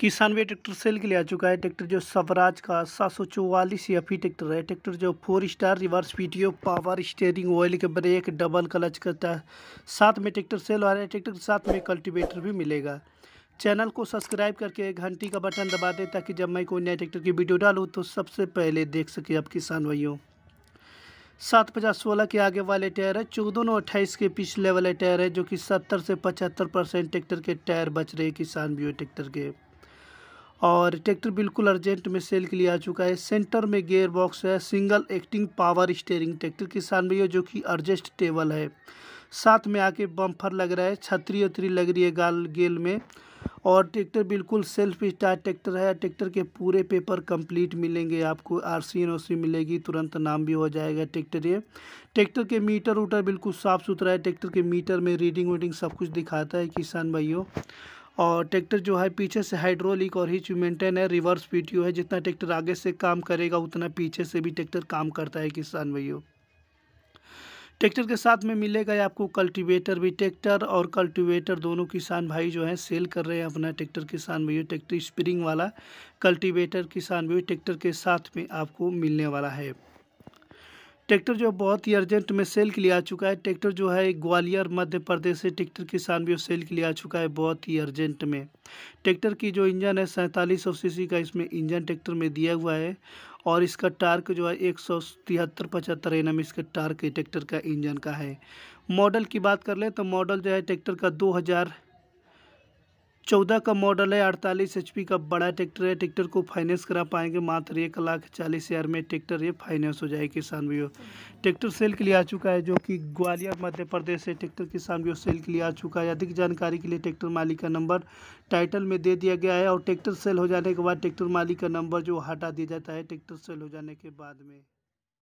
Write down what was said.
किसान भी tractor cell के लिए आ चुका है ट्रैक्टर जो स्वराज का सात सौ चौवालीस या फी e ट्रैक्टर है ट्रैक्टर जो four star reverse PTO power steering oil के ब्रेक डबल क्लच करता है साथ में ट्रैक्टर सेल आ रहा है ट्रैक्टर के साथ में कल्टीवेटर भी मिलेगा चैनल को सब्सक्राइब करके घंटी का बटन दबा दें ताकि जब मैं कोई नया ट्रैक्टर की वीडियो डालूँ तो सबसे पहले देख सके आप किसान भाइयों सात पचास सोलह के आगे वाले टायर है चौदह नौ अट्ठाईस के पिछले वाले टायर है जो कि सत्तर से पचहत्तर परसेंट ट्रैक्टर के टायर बच रहे किसान भी ट्रैक्टर के और ट्रैक्टर बिल्कुल अर्जेंट में सेल के लिए आ चुका है सेंटर में गेयर बॉक्स है single acting power steering tractor किसान भैया जो कि टेबल है साथ में आके बम्फर लग रहा है छतरी उतरी लग रही है गाल गेल में और ट्रैक्टर बिल्कुल सेल्फ स्टार्ट ट्रैक्टर है ट्रैक्टर के पूरे पेपर कंप्लीट मिलेंगे आपको आर सी एन ओ सी मिलेगी तुरंत नाम भी हो जाएगा ट्रैक्टर ये ट्रैक्टर के मीटर उटर बिल्कुल साफ़ सुथरा है ट्रैक्टर के मीटर में रीडिंग वीडिंग सब कुछ दिखाता है किसान भाइयों और ट्रैक्टर जो है पीछे से हाइड्रोलिक और हिच मेंटेन है रिवर्स पीटीओ है जितना ट्रैक्टर आगे से काम करेगा उतना पीछे से भी ट्रैक्टर काम करता है किसान भैया ट्रैक्टर के साथ में मिलेगा आपको कल्टीवेटर भी ट्रैक्टर और कल्टीवेटर दोनों किसान भाई जो हैं सेल कर रहे हैं अपना ट्रैक्टर किसान भाई ट्रैक्टर स्प्रिंग वाला कल्टीवेटर किसान भाई ट्रैक्टर के साथ में आपको मिलने वाला है ट्रैक्टर जो बहुत ही अर्जेंट में सेल के लिए आ चुका है ट्रैक्टर जो है ग्वालियर मध्य प्रदेश से ट्रैक्टर किसान भी सेल के लिए आ चुका है बहुत ही अर्जेंट में ट्रैक्टर की जो इंजन है सैंतालीस सौ सी का इसमें इंजन ट्रैक्टर में दिया हुआ है और इसका टार्क जो है एक सौ तिहत्तर पचहत्तर एन एम इसका टार्क ट्रैक्टर का इंजन का है मॉडल की बात कर लें तो मॉडल जो है ट्रैक्टर का दो हज़ार चौदह का मॉडल है अड़तालीस एच का बड़ा ट्रैक्टर है ट्रैक्टर को फाइनेंस करा पाएंगे मात्र एक लाख चालीस हज़ार में ट्रैक्टर ये फाइनेंस हो जाए किसान भी ट्रैक्टर सेल के लिए आ चुका है जो कि ग्वालियर मध्य प्रदेश से ट्रैक्टर किसान भी सेल के लिए आ चुका है अधिक जानकारी के लिए ट्रैक्टर मालिक का नंबर टाइटल में दे दिया गया है और ट्रैक्टर सेल हो जाने के बाद ट्रैक्टर मालिक का नंबर जो हटा दिया जाता है ट्रैक्टर सेल हो जाने के बाद में